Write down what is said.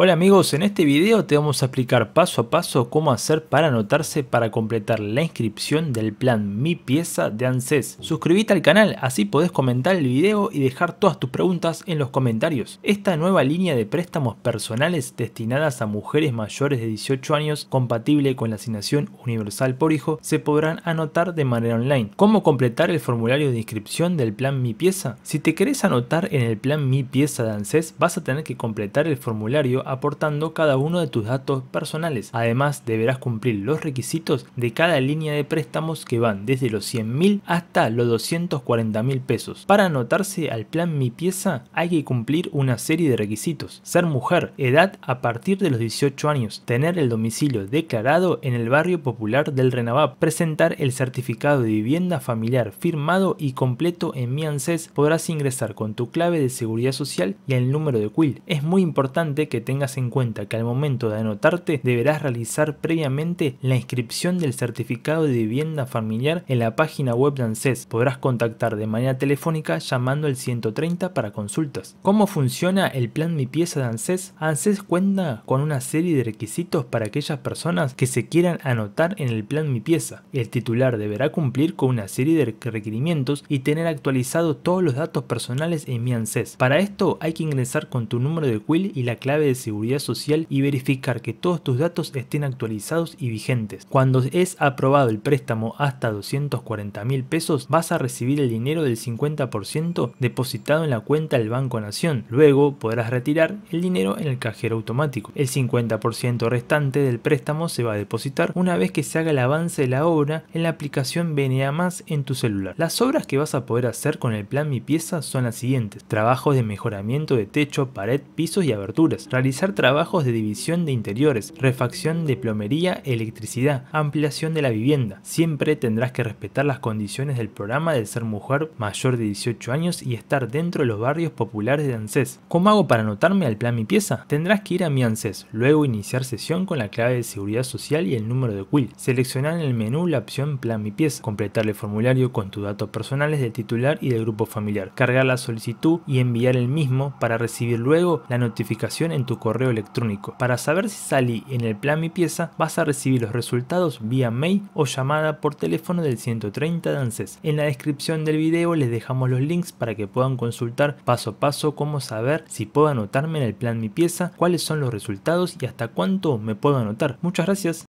Hola amigos, en este video te vamos a explicar paso a paso cómo hacer para anotarse para completar la inscripción del plan Mi Pieza de ANSES. Suscríbete al canal, así podés comentar el video y dejar todas tus preguntas en los comentarios. Esta nueva línea de préstamos personales destinadas a mujeres mayores de 18 años, compatible con la asignación universal por hijo, se podrán anotar de manera online. ¿Cómo completar el formulario de inscripción del plan Mi Pieza? Si te querés anotar en el plan Mi Pieza de ANSES, vas a tener que completar el formulario aportando cada uno de tus datos personales. Además, deberás cumplir los requisitos de cada línea de préstamos que van desde los 100.000 hasta los 240.000 pesos. Para anotarse al plan Mi Pieza hay que cumplir una serie de requisitos. Ser mujer, edad a partir de los 18 años, tener el domicilio declarado en el barrio popular del Renabab. presentar el certificado de vivienda familiar firmado y completo en Mi ANSES, podrás ingresar con tu clave de seguridad social y el número de CUIL. Es muy importante que tengas tengas en cuenta que al momento de anotarte deberás realizar previamente la inscripción del certificado de vivienda familiar en la página web de ANSES. Podrás contactar de manera telefónica llamando al 130 para consultas. ¿Cómo funciona el plan Mi pieza de ANSES? ANSES cuenta con una serie de requisitos para aquellas personas que se quieran anotar en el plan Mi pieza. El titular deberá cumplir con una serie de requerimientos y tener actualizados todos los datos personales en mi ANSES. Para esto hay que ingresar con tu número de quill y la clave de Seguridad Social y verificar que todos tus datos estén actualizados y vigentes. Cuando es aprobado el préstamo hasta 240 mil pesos, vas a recibir el dinero del 50% depositado en la cuenta del Banco Nación. Luego podrás retirar el dinero en el cajero automático. El 50% restante del préstamo se va a depositar una vez que se haga el avance de la obra en la aplicación BNA más en tu celular. Las obras que vas a poder hacer con el plan Mi Pieza son las siguientes. Trabajos de mejoramiento de techo, pared, pisos y aberturas realizar trabajos de división de interiores, refacción de plomería, electricidad, ampliación de la vivienda. Siempre tendrás que respetar las condiciones del programa de ser mujer mayor de 18 años y estar dentro de los barrios populares de ANSES. ¿Cómo hago para anotarme al plan Mi Pieza? Tendrás que ir a Mi ANSES, luego iniciar sesión con la clave de seguridad social y el número de quill. Seleccionar en el menú la opción Plan Mi Pieza, completar el formulario con tus datos personales del titular y del grupo familiar, cargar la solicitud y enviar el mismo para recibir luego la notificación en tu correo electrónico. Para saber si salí en el plan Mi Pieza, vas a recibir los resultados vía mail o llamada por teléfono del 130 de En la descripción del video les dejamos los links para que puedan consultar paso a paso cómo saber si puedo anotarme en el plan Mi Pieza, cuáles son los resultados y hasta cuánto me puedo anotar. Muchas gracias.